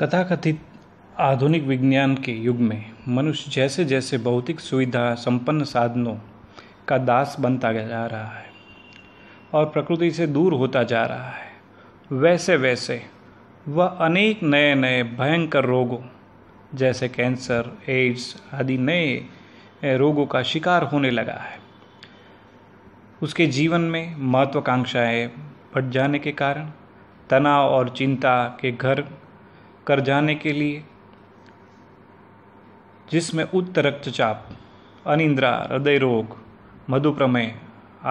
कथाकथित आधुनिक विज्ञान के युग में मनुष्य जैसे जैसे भौतिक सुविधा संपन्न साधनों का दास बनता जा रहा है और प्रकृति से दूर होता जा रहा है वैसे वैसे वह अनेक नए नए भयंकर रोगों जैसे कैंसर एड्स आदि नए रोगों का शिकार होने लगा है उसके जीवन में महत्वाकांक्षाएं बढ़ जाने के कारण तनाव और चिंता के घर कर जाने के लिए जिसमें उच्च रक्तचाप अनिंद्रा हृदय रोग मधुप्रमेय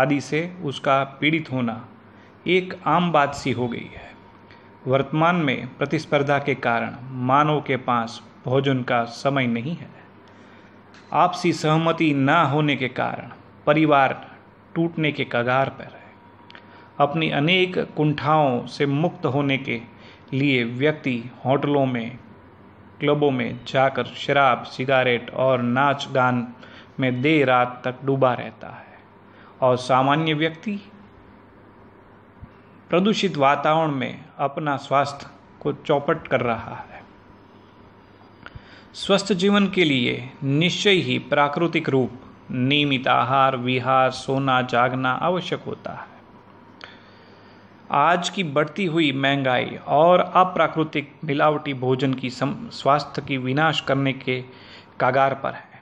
आदि से उसका पीड़ित होना एक आम बात सी हो गई है वर्तमान में प्रतिस्पर्धा के कारण मानव के पास भोजन का समय नहीं है आपसी सहमति ना होने के कारण परिवार टूटने के कगार पर है अपनी अनेक कुंठाओं से मुक्त होने के लिए व्यक्ति होटलों में क्लबों में जाकर शराब सिगारेट और नाच गान में देर रात तक डूबा रहता है और सामान्य व्यक्ति प्रदूषित वातावरण में अपना स्वास्थ्य को चौपट कर रहा है स्वस्थ जीवन के लिए निश्चय ही प्राकृतिक रूप नियमित आहार विहार सोना जागना आवश्यक होता है आज की बढ़ती हुई महंगाई और अप्राकृतिक मिलावटी भोजन की स्वास्थ्य की विनाश करने के कागार पर है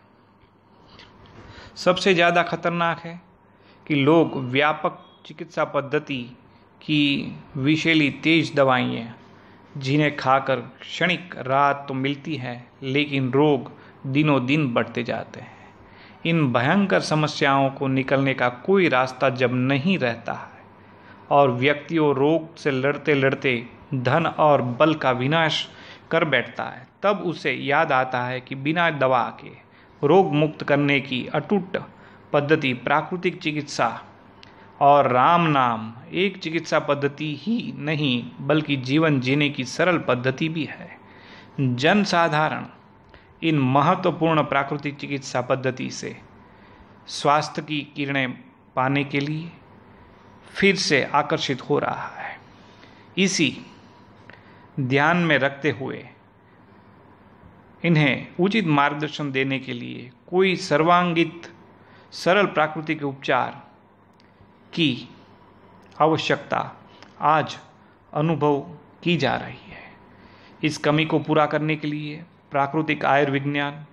सबसे ज़्यादा खतरनाक है कि लोग व्यापक चिकित्सा पद्धति की विशेली तेज दवाइयाँ जिन्हें खाकर क्षणिक राहत तो मिलती है लेकिन रोग दिनों दिन बढ़ते जाते हैं इन भयंकर समस्याओं को निकलने का कोई रास्ता जब नहीं रहता है और व्यक्तियों रोग से लड़ते लड़ते धन और बल का विनाश कर बैठता है तब उसे याद आता है कि बिना दवा के रोग मुक्त करने की अटूट पद्धति प्राकृतिक चिकित्सा और राम नाम एक चिकित्सा पद्धति ही नहीं बल्कि जीवन जीने की सरल पद्धति भी है जनसाधारण इन महत्वपूर्ण प्राकृतिक चिकित्सा पद्धति से स्वास्थ्य की किरणें पाने के लिए फिर से आकर्षित हो रहा है इसी ध्यान में रखते हुए इन्हें उचित मार्गदर्शन देने के लिए कोई सर्वांगित सरल प्राकृतिक उपचार की आवश्यकता आज अनुभव की जा रही है इस कमी को पूरा करने के लिए प्राकृतिक आयुर्विज्ञान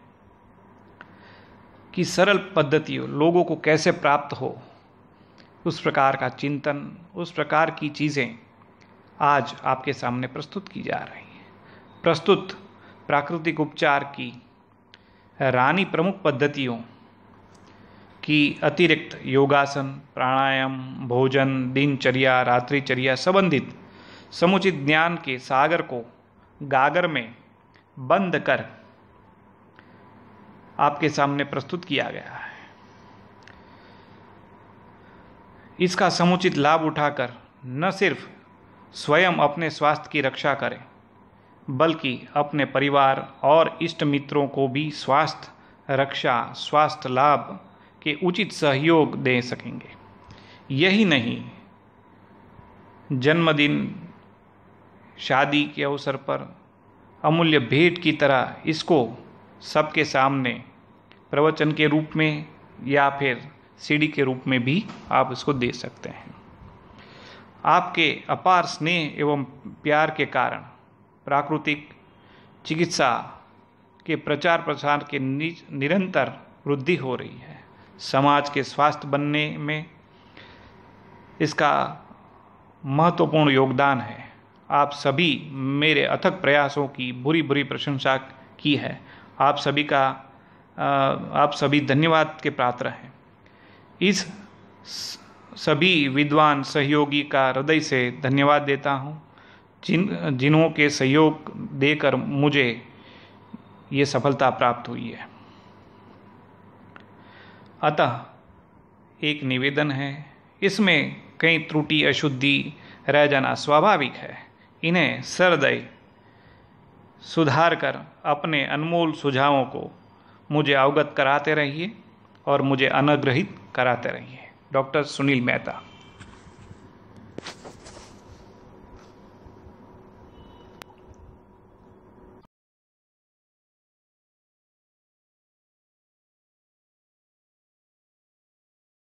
की सरल पद्धतियों लोगों को कैसे प्राप्त हो उस प्रकार का चिंतन उस प्रकार की चीज़ें आज आपके सामने प्रस्तुत की जा रही हैं प्रस्तुत प्राकृतिक उपचार की रानी प्रमुख पद्धतियों की अतिरिक्त योगासन प्राणायाम भोजन दिनचर्या रात्रिचर्या संबंधित समुचित ज्ञान के सागर को गागर में बंद कर आपके सामने प्रस्तुत किया गया है इसका समुचित लाभ उठाकर न सिर्फ स्वयं अपने स्वास्थ्य की रक्षा करें बल्कि अपने परिवार और इष्ट मित्रों को भी स्वास्थ्य रक्षा स्वास्थ्य लाभ के उचित सहयोग दे सकेंगे यही नहीं जन्मदिन शादी के अवसर पर अमूल्य भेंट की तरह इसको सबके सामने प्रवचन के रूप में या फिर सीडी के रूप में भी आप इसको दे सकते हैं आपके अपार स्नेह एवं प्यार के कारण प्राकृतिक चिकित्सा के प्रचार प्रसार के निरंतर वृद्धि हो रही है समाज के स्वास्थ्य बनने में इसका महत्वपूर्ण योगदान है आप सभी मेरे अथक प्रयासों की बुरी बुरी प्रशंसा की है आप सभी का आप सभी धन्यवाद के पात्र हैं इस सभी विद्वान सहयोगी का हृदय से धन्यवाद देता हूँ जिन जिन्हों के सहयोग देकर मुझे ये सफलता प्राप्त हुई है अतः एक निवेदन है इसमें कई त्रुटि अशुद्धि रह जाना स्वाभाविक है इन्हें सरदय सुधार कर अपने अनमोल सुझावों को मुझे अवगत कराते रहिए और मुझे अनग्रहित कराते रहिए डॉक्टर सुनील मेहता